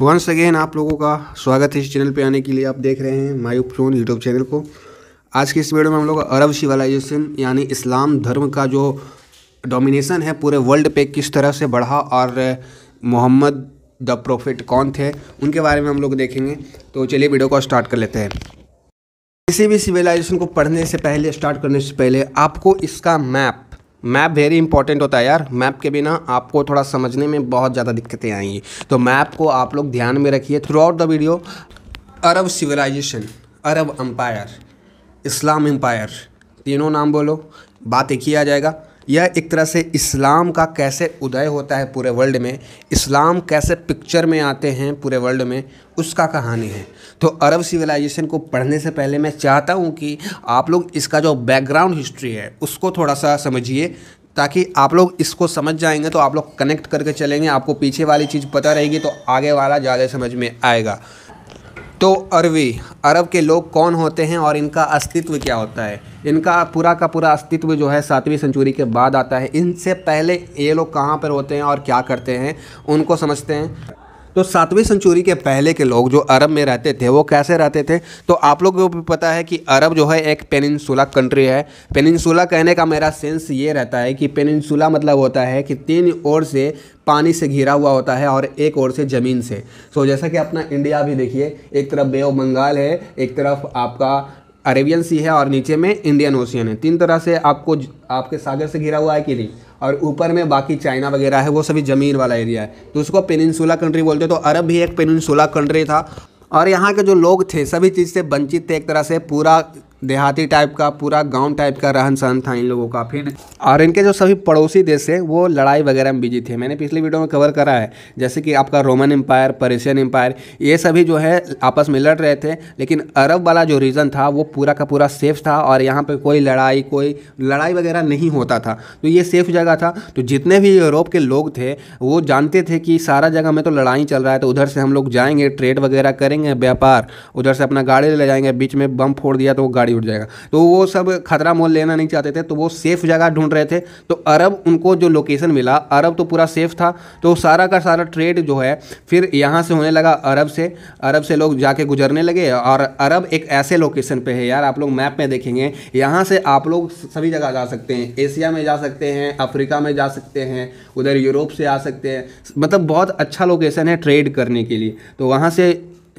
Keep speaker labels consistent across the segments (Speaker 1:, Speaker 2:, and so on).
Speaker 1: once again आप लोगों का स्वागत है इस चैनल पे आने के लिए आप देख रहे हैं माई फ्रोन यूट्यूब चैनल को आज के इस वीडियो में हम लोग अरब सिविलाइजेशन यानी इस्लाम धर्म का जो डोमिनेशन है पूरे वर्ल्ड पे किस तरह से बढ़ा और मोहम्मद द प्रोफिट कौन थे उनके बारे में हम लोग देखेंगे तो चलिए वीडियो को स्टार्ट कर लेते हैं किसी भी सिविलाइजेशन को पढ़ने से पहले स्टार्ट करने से पहले आपको इसका मैप मैप वेरी इंपॉर्टेंट होता है यार मैप के बिना आपको थोड़ा समझने में बहुत ज़्यादा दिक्कतें आएंगी तो मैप को आप लोग ध्यान में रखिए throughout the video Arab civilisation Arab empire Islam empire तीनों नाम बोलो बात एक ही आ जाएगा यह एक तरह से इस्लाम का कैसे उदय होता है पूरे वर्ल्ड में इस्लाम कैसे पिक्चर में आते हैं पूरे वर्ल्ड में उसका कहानी है तो अरब सिविलाइजेशन को पढ़ने से पहले मैं चाहता हूँ कि आप लोग इसका जो बैकग्राउंड हिस्ट्री है उसको थोड़ा सा समझिए ताकि आप लोग इसको समझ जाएंगे तो आप लोग कनेक्ट करके चलेंगे आपको पीछे वाली चीज़ पता रहेगी तो आगे वाला ज़्यादा समझ में आएगा तो अरबी अरब के लोग कौन होते हैं और इनका अस्तित्व क्या होता है इनका पूरा का पूरा अस्तित्व जो है सातवीं सेंचुरी के बाद आता है इनसे पहले ये लोग कहाँ पर होते हैं और क्या करते हैं उनको समझते हैं तो सातवीं सेंचुरी के पहले के लोग जो अरब में रहते थे वो कैसे रहते थे तो आप लोगों को पता है कि अरब जो है एक पेनिनसुला कंट्री है पेनिनसुला कहने का मेरा सेंस ये रहता है कि पेनिनसुला मतलब होता है कि तीन ओर से पानी से घिरा हुआ होता है और एक ओर से ज़मीन से सो so, जैसा कि अपना इंडिया भी देखिए एक तरफ बे ऑफ बंगाल है एक तरफ आपका अरेबियन सी है और नीचे में इंडियन ओशियन है तीन तरह से आपको आपके सागर से घिरा हुआ है कि नहीं और ऊपर में बाकी चाइना वगैरह है वो सभी ज़मीन वाला एरिया है तो उसको पेनिनसुला कंट्री बोलते हैं तो अरब भी एक पेनिनसुला कंट्री था और यहाँ के जो लोग थे सभी चीज़ से वंचित थे एक तरह से पूरा देहाती टाइप का पूरा गांव टाइप का रहन सहन था इन लोगों का फिर और इनके जो सभी पड़ोसी देश है वो लड़ाई वगैरह में बिजी थे मैंने पिछली वीडियो में कवर करा है जैसे कि आपका रोमन एम्पायर परेशियन एम्पायर ये सभी जो है आपस में लड़ रहे थे लेकिन अरब वाला जो रीजन था वो पूरा का पूरा सेफ था और यहाँ पर कोई लड़ाई कोई लड़ाई वगैरह नहीं होता था तो ये सेफ जगह था तो जितने भी यूरोप के लोग थे वो जानते थे कि सारा जगह में तो लड़ाई चल रहा है तो उधर से हम लोग जाएंगे ट्रेड वगैरह करेंगे व्यापार उधर से अपना गाड़ी ले जाएंगे बीच में बम फोड़ दिया तो वो गाड़ी गाड़ी उठ जाएगा तो वो सब खतरा मोल लेना नहीं चाहते थे तो वो सेफ़ जगह ढूंढ रहे थे तो अरब उनको जो लोकेशन मिला अरब तो पूरा सेफ़ था तो सारा का सारा ट्रेड जो है फिर यहाँ से होने लगा अरब से अरब से लोग जाके गुजरने लगे और अरब एक ऐसे लोकेशन पर है यार आप लोग मैप में देखेंगे यहाँ से आप लोग सभी जगह जा सकते हैं एशिया में जा सकते हैं अफ्रीका में जा सकते हैं उधर यूरोप से आ सकते हैं मतलब बहुत अच्छा लोकेशन है ट्रेड करने के लिए तो वहाँ से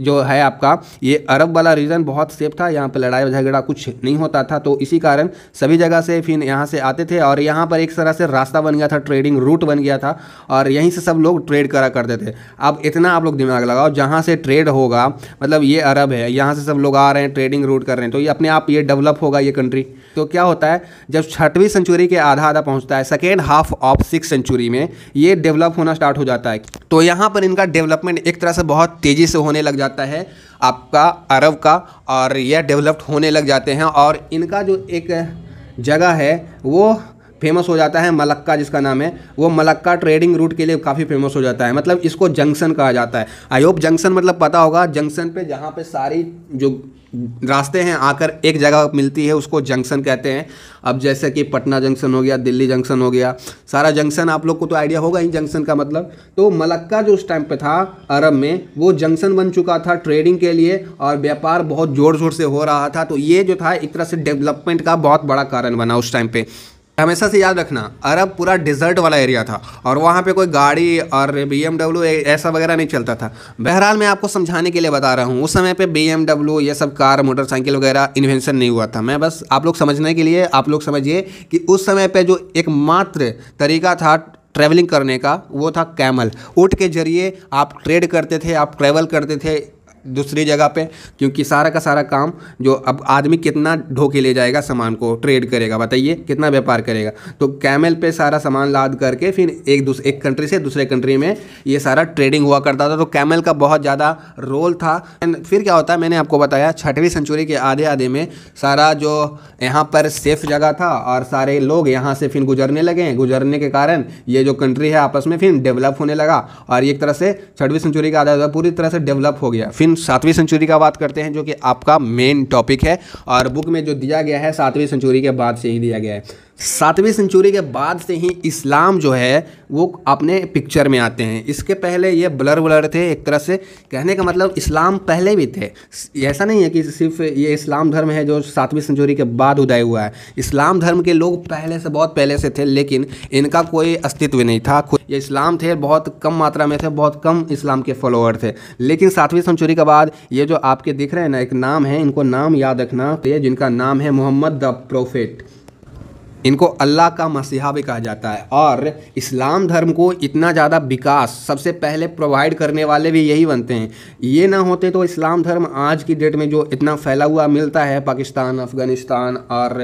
Speaker 1: जो है आपका ये अरब वाला रीजन बहुत सेफ था यहाँ पर लड़ाई झगड़ा कुछ नहीं होता था तो इसी कारण सभी जगह से फिर यहाँ से आते थे और यहाँ पर एक तरह से रास्ता बन गया था ट्रेडिंग रूट बन गया था और यहीं से सब लोग ट्रेड करा करते थे अब इतना आप लोग दिमाग लगाओ जहाँ से ट्रेड होगा मतलब ये अरब है यहाँ से सब लोग आ रहे हैं ट्रेडिंग रूट कर रहे हैं तो ये अपने आप ये डेवलप होगा ये कंट्री तो क्या होता है जब छठवीं सेंचुरी के आधा आधा पहुँचता है second half of six century में ये डेवलप होना स्टार्ट हो जाता है तो यहाँ पर इनका डेवलपमेंट एक तरह से बहुत तेज़ी से होने लग जाता जाता है आपका अरब का और यह डेवलप्ड होने लग जाते हैं और इनका जो एक जगह है वो फेमस हो जाता है मलक्का जिसका नाम है वो मलक्का ट्रेडिंग रूट के लिए काफ़ी फेमस हो जाता है मतलब इसको जंक्शन कहा जाता है आई होप जंक्शन मतलब पता होगा जंक्शन पे जहाँ पे सारी जो रास्ते हैं आकर एक जगह मिलती है उसको जंक्शन कहते हैं अब जैसे कि पटना जंक्शन हो गया दिल्ली जंक्शन हो गया सारा जंक्शन आप लोग को तो आइडिया होगा ही जंक्शन का मतलब तो मलक्का जो उस टाइम पे था अरब में वो जंक्शन बन चुका था ट्रेडिंग के लिए और व्यापार बहुत ज़ोर शोर से हो रहा था तो ये जो था एक तरह से डेवलपमेंट का बहुत बड़ा कारण बना उस टाइम पर हमेशा से याद रखना अरब पूरा डिजर्ट वाला एरिया था और वहाँ पे कोई गाड़ी और बी ऐसा वगैरह नहीं चलता था बहरहाल मैं आपको समझाने के लिए बता रहा हूँ उस समय पे बी ये सब कार मोटरसाइकिल वगैरह इन्वेंशन नहीं हुआ था मैं बस आप लोग समझने के लिए आप लोग समझिए कि उस समय पर जो एकमात्र तरीका था ट्रैवलिंग करने का वो था कैमल ऊट के जरिए आप ट्रेड करते थे आप ट्रैवल करते थे दूसरी जगह पे क्योंकि सारा का सारा काम जो अब आदमी कितना ढोके ले जाएगा सामान को ट्रेड करेगा बताइए कितना व्यापार करेगा तो कैमल पे सारा सामान लाद करके फिर एक दूसरे एक कंट्री से दूसरे कंट्री में ये सारा ट्रेडिंग हुआ करता था तो कैमल का बहुत ज़्यादा रोल था एंड फिर क्या होता है मैंने आपको बताया छठवीं सेंचुरी के आधे आधे में सारा जो यहाँ पर सेफ जगह था और सारे लोग यहाँ से फिर गुजरने लगे गुजरने के कारण ये जो कंट्री है आपस में फिर डेवलप होने लगा और एक तरह से छठवीं सेंचुरी का आधा पूरी तरह से डेवलप हो गया फिर सातवीं सेंचुरी का बात करते हैं जो कि आपका मेन टॉपिक है और बुक में जो दिया गया है सातवीं सेंचुरी के बाद से ही दिया गया है सातवीं सेंचुरी के बाद से ही इस्लाम जो है वो अपने पिक्चर में आते हैं इसके पहले ये ब्लर ब्लर थे एक तरह से कहने का मतलब इस्लाम पहले भी थे ऐसा नहीं है कि सिर्फ ये इस्लाम धर्म है जो सातवीं सेंचुरी के बाद उदय हुआ है इस्लाम धर्म के लोग पहले से बहुत पहले से थे लेकिन इनका कोई अस्तित्व नहीं था ये इस्लाम थे बहुत कम मात्रा में थे बहुत कम इस्लाम के फॉलोअर थे लेकिन सातवीं सेंचुरी के बाद ये जो आपके दिख रहे हैं ना एक नाम है इनको नाम याद रखना ये जिनका नाम है मोहम्मद द प्रोफेट इनको अल्लाह का मसीहा भी कहा जाता है और इस्लाम धर्म को इतना ज़्यादा विकास सबसे पहले प्रोवाइड करने वाले भी यही बनते हैं ये ना होते तो इस्लाम धर्म आज की डेट में जो इतना फैला हुआ मिलता है पाकिस्तान अफ़गानिस्तान और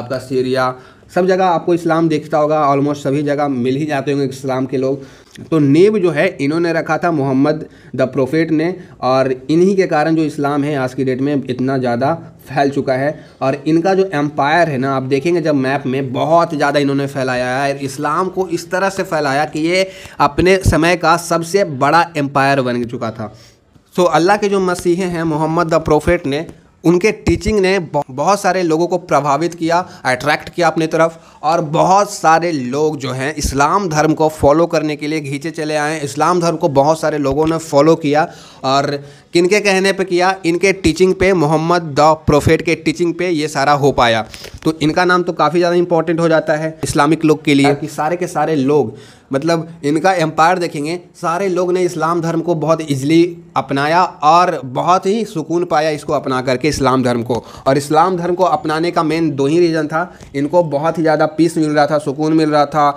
Speaker 1: आपका सीरिया सब जगह आपको इस्लाम देखता होगा ऑलमोस्ट सभी जगह मिल ही जाते होंगे इस्लाम के लोग तो नेब जो है इन्होंने रखा था मोहम्मद द प्रोफेट ने और इन्हीं के कारण जो इस्लाम है आज की डेट में इतना ज़्यादा फैल चुका है और इनका जो एम्पायर है ना आप देखेंगे जब मैप में बहुत ज़्यादा इन्होंने फैलाया है इस्लाम को इस तरह से फैलाया कि ये अपने समय का सबसे बड़ा एम्पायर बन चुका था सो तो अल्लाह के जो मसीह हैं मोहम्मद द प्रोफेट ने उनके टीचिंग ने बहुत सारे लोगों को प्रभावित किया अट्रैक्ट किया अपनी तरफ और बहुत सारे लोग जो हैं इस्लाम धर्म को फॉलो करने के लिए घींचे चले आए इस्लाम धर्म को बहुत सारे लोगों ने फॉलो किया और किनके कहने पे किया इनके टीचिंग पे मोहम्मद द प्रोफेट के टीचिंग पे ये सारा हो पाया तो इनका नाम तो काफ़ी ज़्यादा इंपॉर्टेंट हो जाता है इस्लामिक लोग के लिए कि सारे के सारे लोग मतलब इनका एम्पायर देखेंगे सारे लोग ने इस्लाम धर्म को बहुत इजीली अपनाया और बहुत ही सुकून पाया इसको अपना करके इस्लाम धर्म को और इस्लाम धर्म को अपनाने का मेन दो ही रीज़न था इनको बहुत ही ज़्यादा पीस मिल रहा था सुकून मिल रहा था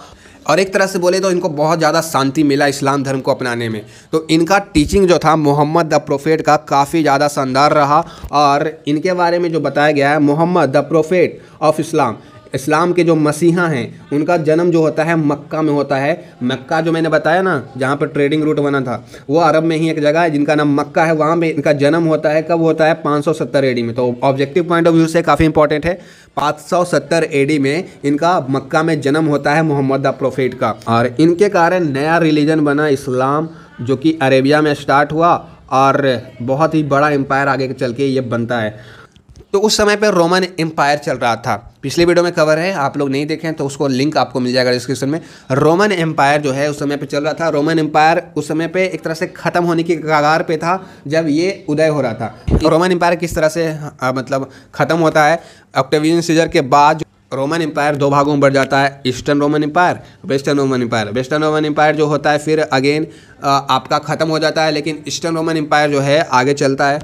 Speaker 1: और एक तरह से बोले तो इनको बहुत ज़्यादा शांति मिला इस्लाम धर्म को अपनाने में तो इनका टीचिंग जो था मोहम्मद द प्रोफेट का काफ़ी ज़्यादा शानदार रहा और इनके बारे में जो बताया गया है Muhammad the prophet of Islam इस्लाम के जो मसीहा हैं उनका जन्म जो होता है मक्का में होता है मक्का जो मैंने बताया ना जहाँ पर ट्रेडिंग रूट बना था वो अरब में ही एक जगह है जिनका नाम मक्का है वहाँ पे इनका जन्म होता है कब होता है पाँच सौ सत्तर डी में तो ऑब्जेक्टिव पॉइंट ऑफ व्यू से काफ़ी इंपॉर्टेंट है पाँच सौ सत्तर डी में इनका मक्का में जन्म होता है मोहम्मद द प्रोफेट का और इनके कारण नया रिलीजन बना इस्लाम जो कि अरेबिया में स्टार्ट हुआ और बहुत ही बड़ा एम्पायर आगे चल के ये बनता है तो उस समय पर रोमन एम्पायर चल रहा था पिछले वीडियो में कवर है आप लोग नहीं देखें तो उसको लिंक आपको मिल जाएगा डिस्क्रिप्शन में रोमन एम्पायर जो है उस समय पर चल रहा था रोमन एम्पायर उस समय पर एक तरह से ख़त्म होने की कगार पर था जब ये उदय हो रहा था रोमन एम्पायर किस तरह से हाँ, मतलब ख़त्म होता है ऑक्टेवियन सीजर के बाद रोमन एम्पायर दो भागों में बढ़ जाता है eastern Roman empire western Roman empire western Roman empire जो होता है फिर अगेन आपका ख़त्म हो जाता है लेकिन ईस्टर्न रोमन एम्पायर जो है आगे चलता है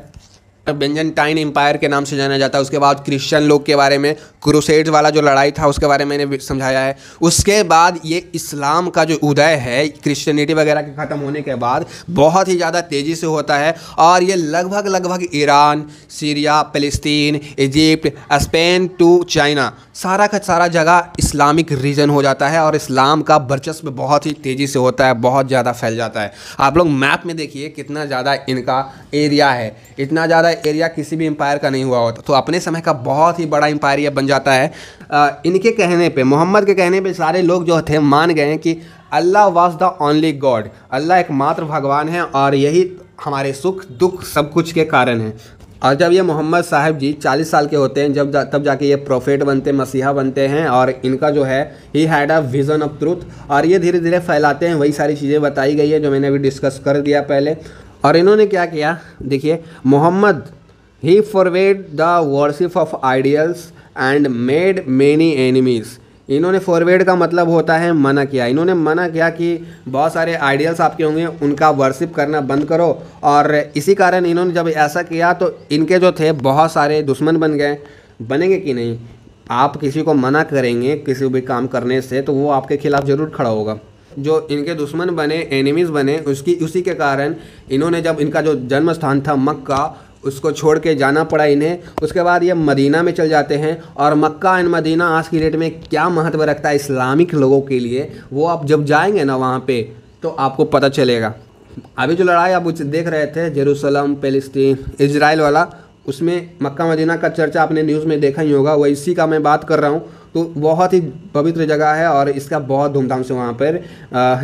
Speaker 1: बेंजेंटाइन एम्पायर के नाम से जाना जाता है उसके बाद क्रिश्चियन लोग के बारे में क्रोसेड्स वाला जो लड़ाई था उसके बारे में मैंने समझाया है उसके बाद ये इस्लाम का जो उदय है क्रिश्चियनिटी वगैरह के ख़त्म होने के बाद बहुत ही ज़्यादा तेज़ी से होता है और ये लगभग लगभग ईरान सीरिया फ़लस्तीन इजिप्ट स्पेन टू चाइना सारा का सारा जगह इस्लामिक रीजन हो जाता है और इस्लाम का वर्चस्व बहुत ही तेज़ी से होता है बहुत ज़्यादा फैल जाता है आप लोग मैप में देखिए कितना ज़्यादा इनका एरिया है इतना ज़्यादा एरिया किसी भी एम्पायर का नहीं हुआ होता तो अपने समय का बहुत ही बड़ा एम्पायर यह बन जाता है इनके कहने पे मोहम्मद के कहने पे सारे लोग जो थे मान गए कि Allah was the only god अल्लाह एकमात्र भगवान है और यही हमारे सुख दुख सब कुछ के कारण है और जब ये मोहम्मद साहब जी 40 साल के होते हैं जब जा, तब जाके ये प्रोफेट बनते मसीहा बनते हैं और इनका जो है he had a vision of truth और ये धीरे धीरे फैलाते हैं वही सारी चीज़ें बताई गई है जो मैंने अभी डिस्कस कर दिया पहले और इन्होंने क्या किया देखिए Muhammad he forbade the worship of ideals and made many enemies इन्होंने फॉरवेड का मतलब होता है मना किया इन्होंने मना किया कि बहुत सारे आइडियल्स आपके होंगे उनका वर्शिप करना बंद करो और इसी कारण इन्होंने जब ऐसा किया तो इनके जो थे बहुत सारे दुश्मन बन गए बनेंगे कि नहीं आप किसी को मना करेंगे किसी भी काम करने से तो वो आपके खिलाफ़ ज़रूर खड़ा होगा जो इनके दुश्मन बने एनिमीज़ बने उसकी उसी के कारण इन्होंने जब इनका जो जन्म स्थान था मक्का उसको छोड़ के जाना पड़ा इन्हें उसके बाद ये मदीना में चल जाते हैं और मक्का एंड मदीना आज की डेट में क्या महत्व रखता है इस्लामिक लोगों के लिए वो आप जब जाएंगे ना वहाँ पे तो आपको पता चलेगा अभी जो लड़ाई आप देख रहे थे जेरूसलम पेलस्तीन इसराइल वाला उसमें मक्का मदीना का चर्चा आपने न्यूज़ में देखा ही होगा वह इसी का मैं बात कर रहा हूँ तो बहुत ही पवित्र जगह है और इसका बहुत धूमधाम से वहाँ पर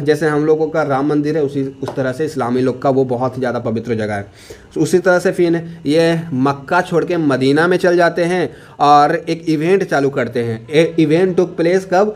Speaker 1: जैसे हम लोगों का राम मंदिर है उसी उस तरह से इस्लामी लोग का वो बहुत ही ज़्यादा पवित्र जगह है तो उसी तरह से फिर ये मक्का छोड़ के मदीना में चल जाते हैं और एक इवेंट चालू करते हैं ए, इवेंट टुक प्लेस कब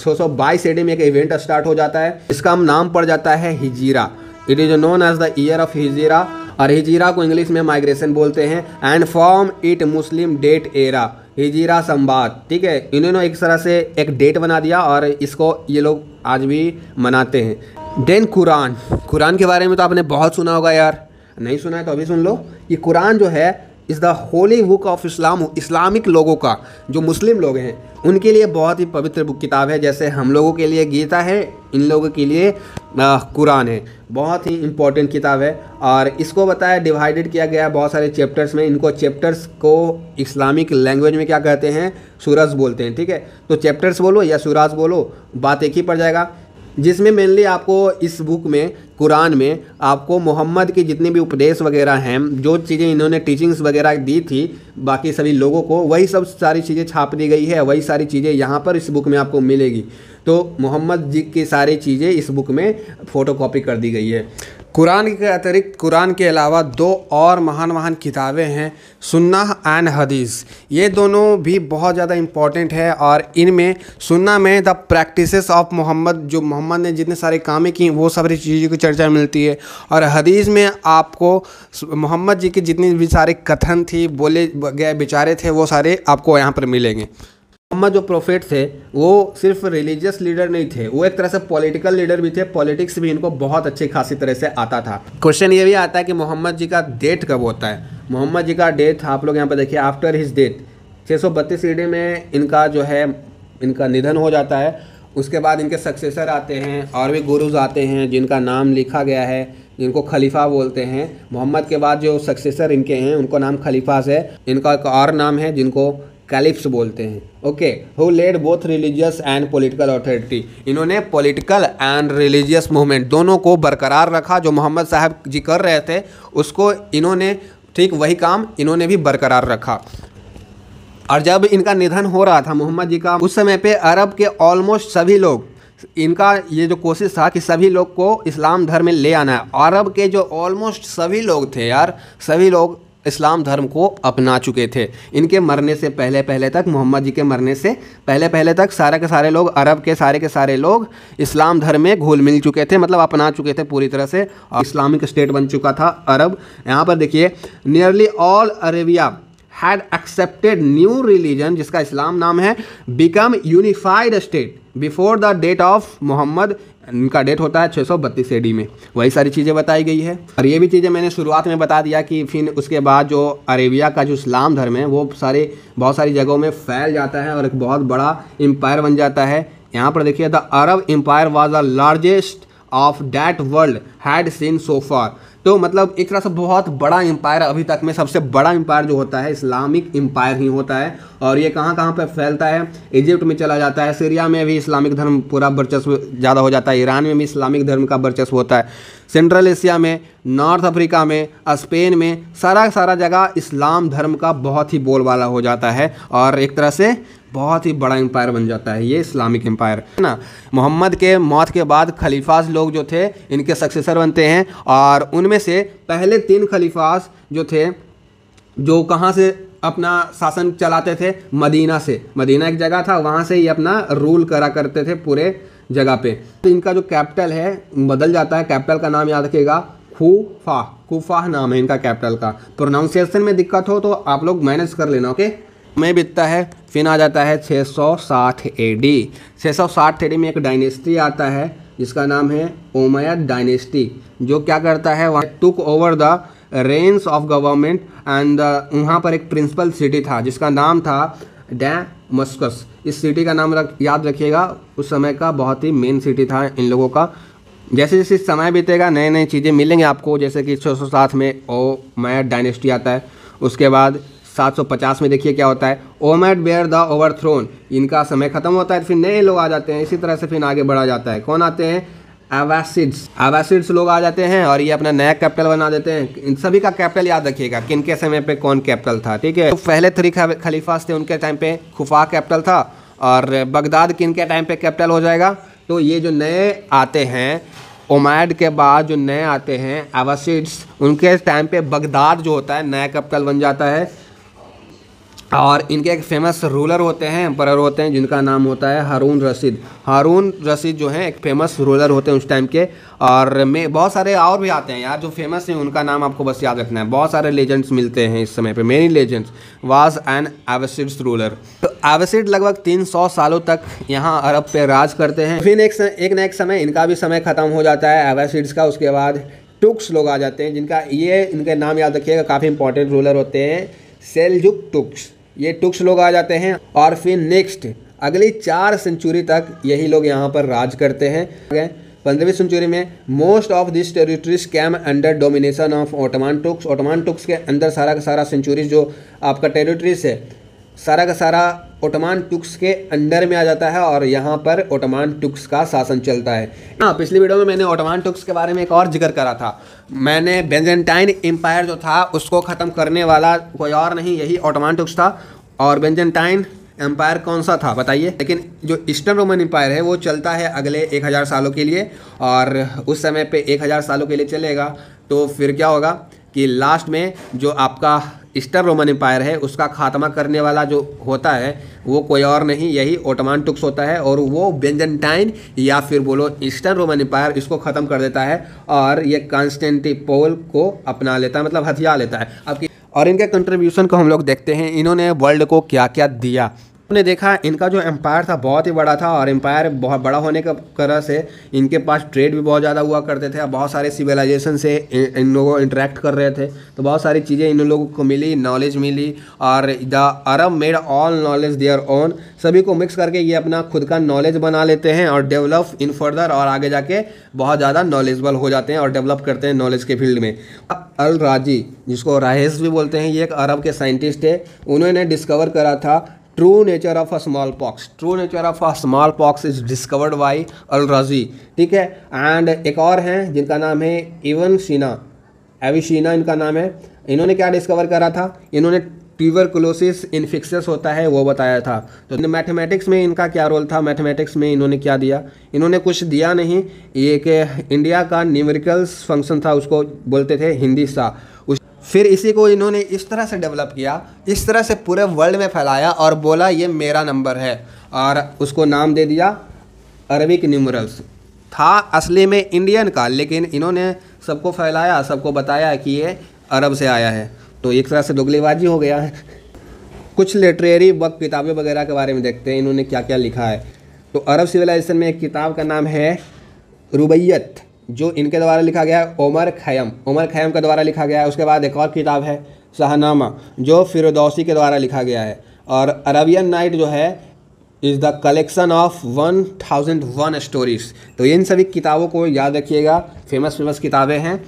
Speaker 1: छः सौ बाईस एडी में एक इवेंट स्टार्ट हो जाता है इसका नाम पड़ जाता है हिजीरा it is known as the year of hijra और हिजीरा को इंग्लिश में माइग्रेशन बोलते हैं and form it Muslim date era हिजीरा संवाद ठीक है इन्होंने एक तरह से एक डेट बना दिया और इसको ये लोग आज भी मनाते हैं देन कुरान कुरान के बारे में तो आपने बहुत सुना होगा यार नहीं सुना है तो अभी सुन लो कि कुरान जो है is the holy book of Islam Islamic लोगों का जो मुस्लिम लोग हैं उनके लिए बहुत ही पवित्र बुक किताब है जैसे हम लोगों के लिए गीता है इन लोगों के लिए कुरान है बहुत ही इम्पोर्टेंट किताब है और इसको बताया डिवाइडेड किया गया बहुत सारे चैप्टर्स में इनको चैप्टर्स को इस्लामिक लैंग्वेज में क्या कहते हैं सूरज बोलते हैं ठीक है तो चैप्टर्स बोलो या सूरज बोलो बात एक ही पड़ जाएगा जिसमें मेनली आपको इस बुक में कुरान में आपको मोहम्मद के जितने भी उपदेश वगैरह हैं जो चीज़ें इन्होंने टीचिंग्स वगैरह दी थी बाकी सभी लोगों को वही सब सारी चीज़ें छाप दी गई है वही सारी चीज़ें यहाँ पर इस बुक में आपको मिलेगी तो मोहम्मद जी की सारी चीज़ें इस बुक में फ़ोटोकॉपी कर दी गई है कुरान के अतिरिक्त कुरान के अलावा दो और महान महान किताबें हैं सुन्ना एंड हदीस ये दोनों भी बहुत ज़्यादा इम्पॉर्टेंट है और इनमें सुन्ना में द प्रैक्टिसेस ऑफ मोहम्मद जो मोहम्मद ने जितने सारे कामें किए वो सारी चीज़ों की चर्चा मिलती है और हदीस में आपको मोहम्मद जी के जितने भी सारे कथन थी बोले गए बेचारे थे वो सारे आपको यहाँ पर मिलेंगे मोहम्मद जो प्रोफेट थे वो सिर्फ रिलीजियस लीडर नहीं थे वो एक तरह से पॉलिटिकल लीडर भी थे पॉलिटिक्स भी इनको बहुत अच्छी खासी तरह से आता था क्वेश्चन ये भी आता है कि मोहम्मद जी का डेट कब होता है मोहम्मद जी का डेथ आप लोग यहाँ पर देखिए आफ्टर हिज डेथ छः सौ बत्तीस ईडी में इनका जो है इनका निधन हो जाता है उसके बाद इनके सक्सेसर आते हैं और भी गुरुज आते हैं जिनका नाम लिखा गया है जिनको खलीफा बोलते हैं मोहम्मद के बाद जो सक्सेसर इनके हैं उनको नाम खलीफा से इनका एक और नाम है जिनको कैलिप्स बोलते हैं okay who led both religious and political authority इन्होंने पॉलिटिकल एंड रिलीजियस मूवमेंट दोनों को बरकरार रखा जो मोहम्मद साहब जी कर रहे थे उसको इन्होंने ठीक वही काम इन्होंने भी बरकरार रखा और जब इनका निधन हो रहा था मोहम्मद जी का उस समय पे अरब के ऑलमोस्ट सभी लोग इनका ये जो कोशिश था कि सभी लोग को इस्लाम धर्म में ले आना है अरब के जो ऑलमोस्ट सभी लोग थे यार सभी लोग इस्लाम धर्म को अपना चुके थे इनके मरने से पहले पहले तक मोहम्मद जी के मरने से पहले पहले तक सारे के सारे लोग अरब के सारे के सारे लोग इस्लाम धर्म में घुल मिल चुके थे मतलब अपना चुके थे पूरी तरह से और इस्लामिक स्टेट बन चुका था अरब यहाँ पर देखिए nearly all Arabia had accepted new religion जिसका इस्लाम नाम है become unified state before the date of Muhammad इनका डेट होता है छः सौ बत्तीस एडी में वही सारी चीज़ें बताई गई है और ये भी चीज़ें मैंने शुरुआत में बता दिया कि फिर उसके बाद जो अरेबिया का जो इस्लाम धर्म है वो सारे बहुत सारी जगहों में फैल जाता है और एक बहुत बड़ा एम्पायर बन जाता है यहाँ पर देखिए the Arab empire was the largest of that world had seen so far तो मतलब एक तरह से बहुत बड़ा एम्पायर अभी तक में सबसे बड़ा एम्पायर जो होता है इस्लामिक एम्पायर ही होता है और ये कहाँ कहाँ पर फैलता है इजिप्ट में चला जाता है सीरिया में भी इस्लामिक धर्म पूरा वर्चस्व ज़्यादा हो जाता है ईरान में भी इस्लामिक धर्म का वर्चस्व होता है सेंट्रल एशिया में नॉर्थ अफ्रीका में स्पेन में सारा सारा जगह इस्लाम धर्म का बहुत ही बोलबाला हो जाता है और एक तरह से बहुत ही बड़ा एम्पायर बन जाता है ये इस्लामिक एम्पायर है ना मोहम्मद के मौत के बाद खलीफाज लोग जो थे इनके सक्सेसर बनते हैं और उनमें से पहले तीन खलीफाज जो थे जो कहाँ से अपना शासन चलाते थे मदीना से मदीना एक जगह था वहाँ से ये अपना रूल करा करते थे पूरे जगह पे तो इनका जो कैपिटल है बदल जाता है कैपिटल का नाम याद रखिएगा खूफा खूफा नाम है इनका कैपिटल का प्रोनाउंसिएशन में दिक्कत हो तो आप लोग मैनेज कर लेना ओके में बीतता है फिर आ जाता है 660 एडी 660 एडी में एक डायनेस्टी आता है जिसका नाम है ओमया डायनेस्टी जो क्या करता है वहाँ took over the reins of government and वहाँ पर एक प्रिंसिपल सिटी था जिसका नाम था डै मस्कस इस सिटी का नाम रख याद रखिएगा उस समय का बहुत ही मेन सिटी था इन लोगों का जैसे जैसे समय बीतेगा नए नए चीज़ें मिलेंगे आपको जैसे कि छः में ओ माया डायनेस्टी आता है उसके बाद 750 में देखिए क्या होता है ओमेट बेयर द ओवरथ्रोन इनका समय खत्म होता है फिर नए लोग आ जाते हैं इसी तरह से फिर आगे बढ़ा जाता है कौन आते हैं एवासिड्स एवासिड्स लोग आ जाते हैं और ये अपना नया कैपिटल बना देते हैं इन सभी का कैपिटल याद रखिएगा किन के समय पे कौन कैपिटल था ठीक है तो पहले थ्री खलीफा थे उनके टाइम पे खुफा कैपिटल था और बगदाद किन के टाइम पे कैपिटल हो जाएगा तो ये जो नए आते हैं ओमैड के बाद जो नए आते हैं एवासिड्स उनके टाइम पे बगदाद जो होता है नया कैपिटल बन जाता है और इनके एक फेमस रूलर होते हैं एम्पर होते हैं जिनका नाम होता है हारून रशीद हारून रशीद जो है एक फेमस रूलर होते हैं उस टाइम के और में बहुत सारे और भी आते हैं यार जो फेमस हैं उनका नाम आपको बस याद रखना है बहुत सारे लेजेंड्स मिलते हैं इस समय पे many legends was and Abbasid ruler तो एवसिड लगभग तीन सालों तक यहाँ अरब पे राज करते हैं फिर एक, एक ना एक समय इनका भी समय ख़त्म हो जाता है एवसिड्स का उसके बाद टुक्स लोग आ जाते हैं जिनका ये इनके नाम याद रखिएगा काफ़ी इंपॉर्टेंट रूलर होते हैं सेलजुक टुक्स ये टुक्स लोग आ जाते हैं और फिर नेक्स्ट अगली चार सेंचुरी तक यही लोग यहाँ पर राज करते हैं पंद्रहवीं सेंचुरी में most of this territories came under domination of Ottoman Turks Ottoman Turks के अंदर सारा का सारा सेंचुरीज जो आपका टेरिटरीज है सारा का सारा ओटमान टुक्स के अंडर में आ जाता है और यहाँ पर ओटमान टुक्स का शासन चलता है हाँ पिछली वीडियो में मैंने ओटमान टुक्स के बारे में एक और जिक्र करा था मैंने बेंजेंटाइन एम्पायर जो था उसको ख़त्म करने वाला कोई और नहीं यही ओटमान टुक्स था और बेंजेंटाइन एम्पायर कौन सा था बताइए लेकिन जो ईस्टर्न रोमन एम्पायर है वो चलता है अगले एक हज़ार सालों के लिए और उस समय पर एक हज़ार सालों के लिए चलेगा तो फिर क्या होगा कि लास्ट में जो आपका ईस्टर रोमन एम्पायर है उसका खात्मा करने वाला जो होता है वो कोई और नहीं यही ओटमान टुक्स होता है और वो बेंजेंटाइन या फिर बोलो ईस्टर्न रोमन एम्पायर इसको ख़त्म कर देता है और ये कॉन्स्टेंटिपोल को अपना लेता है मतलब हथिया लेता है अब और इनके कंट्रीब्यूशन को हम लोग देखते हैं इन्होंने वर्ल्ड को क्या क्या दिया हमने देखा इनका जो एम्पायर था बहुत ही बड़ा था और एम्पायर बहुत बड़ा होने के तरह से इनके पास ट्रेड भी बहुत ज़्यादा हुआ करते थे और बहुत सारे सिविलाइजेशन से इन लोगों इंटरेक्ट कर रहे थे तो बहुत सारी चीज़ें इन लोगों को मिली नॉलेज मिली और the Arab made all knowledge their own सभी को मिक्स करके ये अपना खुद का नॉलेज बना लेते हैं और डेवलप इन फर्दर और आगे जाके बहुत ज़्यादा नॉलेजबल हो जाते हैं और डेवलप करते हैं नॉलेज के फील्ड में अल राजी जिसको राहेश भी बोलते हैं ये एक अरब के साइंटिस्ट है उन्होंने डिस्कवर करा था true nature of a smallpox true nature of a smallpox is discovered by razi ठीक है एंड एक और हैं जिनका नाम है इवन शीना एविशीना इनका नाम है इन्होंने क्या डिस्कवर करा था इन्होंने ट्यूबरकुलोसिस इन्फिक्सस होता है वो बताया था तो मैथमेटिक्स में इनका क्या रोल था मैथमेटिक्स में इन्होंने क्या दिया इन्होंने कुछ दिया नहीं ये कि इंडिया का न्यूमेरिकल्स फंक्शन था उसको बोलते थे हिंदी सा उस फिर इसी को इन्होंने इस तरह से डेवलप किया इस तरह से पूरे वर्ल्ड में फैलाया और बोला ये मेरा नंबर है और उसको नाम दे दिया अरबिक न्यूमरल्स था असली में इंडियन का लेकिन इन्होंने सबको फैलाया सबको बताया कि ये अरब से आया है तो एक तरह से दुगलीबाजी हो गया है कुछ लिटरेरी वक्त किताबें वगैरह के बारे में देखते हैं इन्होंने क्या क्या लिखा है तो अरब सिविलाइजेशन में एक किताब का नाम है रुबैयत जो इनके द्वारा लिखा गया है उमर खयम उमर खयम के द्वारा लिखा गया है उसके बाद एक और किताब है शाहनामा जो फिरदौसी के द्वारा लिखा गया है और अरबियन नाइट जो है is the collection of one thousand one stories तो इन सभी किताबों को याद रखिएगा फेमस फेमस किताबें हैं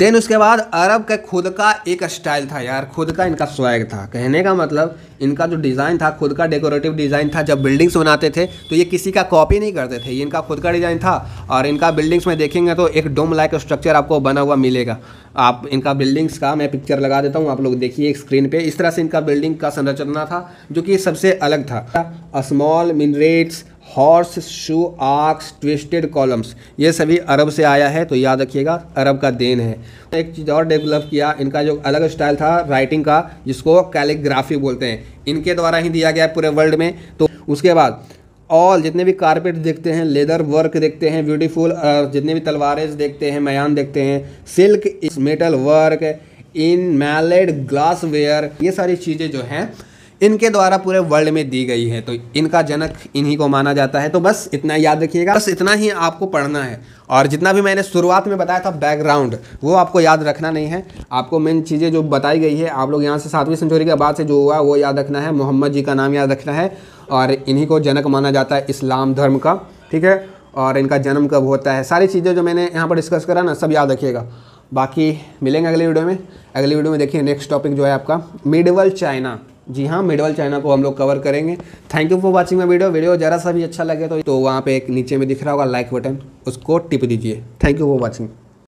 Speaker 1: देन उसके बाद अरब का खुद का एक स्टाइल था यार खुद का इनका स्वैग था कहने का मतलब इनका जो डिज़ाइन था खुद का डेकोरेटिव डिज़ाइन था जब बिल्डिंग्स बनाते थे तो ये किसी का कॉपी नहीं करते थे ये इनका खुद का डिज़ाइन था और इनका बिल्डिंग्स में देखेंगे तो एक डोम लाइक स्ट्रक्चर आपको बना हुआ मिलेगा आप इनका बिल्डिंग्स का मैं पिक्चर लगा देता हूँ आप लोग देखिए स्क्रीन पर इस तरह से इनका बिल्डिंग का संरचना था जो कि सबसे अलग था small minarets horseshoe arcs twisted columns ये सभी अरब से आया है तो याद रखिएगा अरब का देन है एक चीज़ और डेवलप किया इनका जो अलग स्टाइल था राइटिंग का जिसको कैलीग्राफी बोलते हैं इनके द्वारा ही दिया गया है पूरे वर्ल्ड में तो उसके बाद ऑल जितने भी कारपेट देखते हैं लेदर वर्क देखते हैं ब्यूटीफुल जितने भी तलवारें देखते हैं मयान देखते हैं silk metal work enamelled glassware ये सारी चीज़ें जो हैं इनके द्वारा पूरे वर्ल्ड में दी गई है तो इनका जनक इन्हीं को माना जाता है तो बस इतना याद रखिएगा बस इतना ही आपको पढ़ना है और जितना भी मैंने शुरुआत में बताया था बैकग्राउंड वो आपको याद रखना नहीं है आपको मेन चीज़ें जो बताई गई है आप लोग यहाँ से सातवीं सेंचुरी के बाद से जो हुआ वो याद रखना है मोहम्मद जी का नाम याद रखना है और इन्हीं को जनक माना जाता है इस्लाम धर्म का ठीक है और इनका जन्म कब होता है सारी चीज़ें जो मैंने यहाँ पर डिस्कस करा ना सब याद रखिएगा बाकी मिलेंगे अगले वीडियो में अगले वीडियो में देखिए नेक्स्ट टॉपिक जो है आपका मिडवल चाइना जी हाँ मिडवल चाइना को हम लोग कवर करेंगे thank you for watching my video video ज़रा सा भी अच्छा लगे तो, तो वहाँ पे एक नीचे में दिख रहा होगा लाइक बटन उसको टिप दीजिए थैंक यू फॉर वाचिंग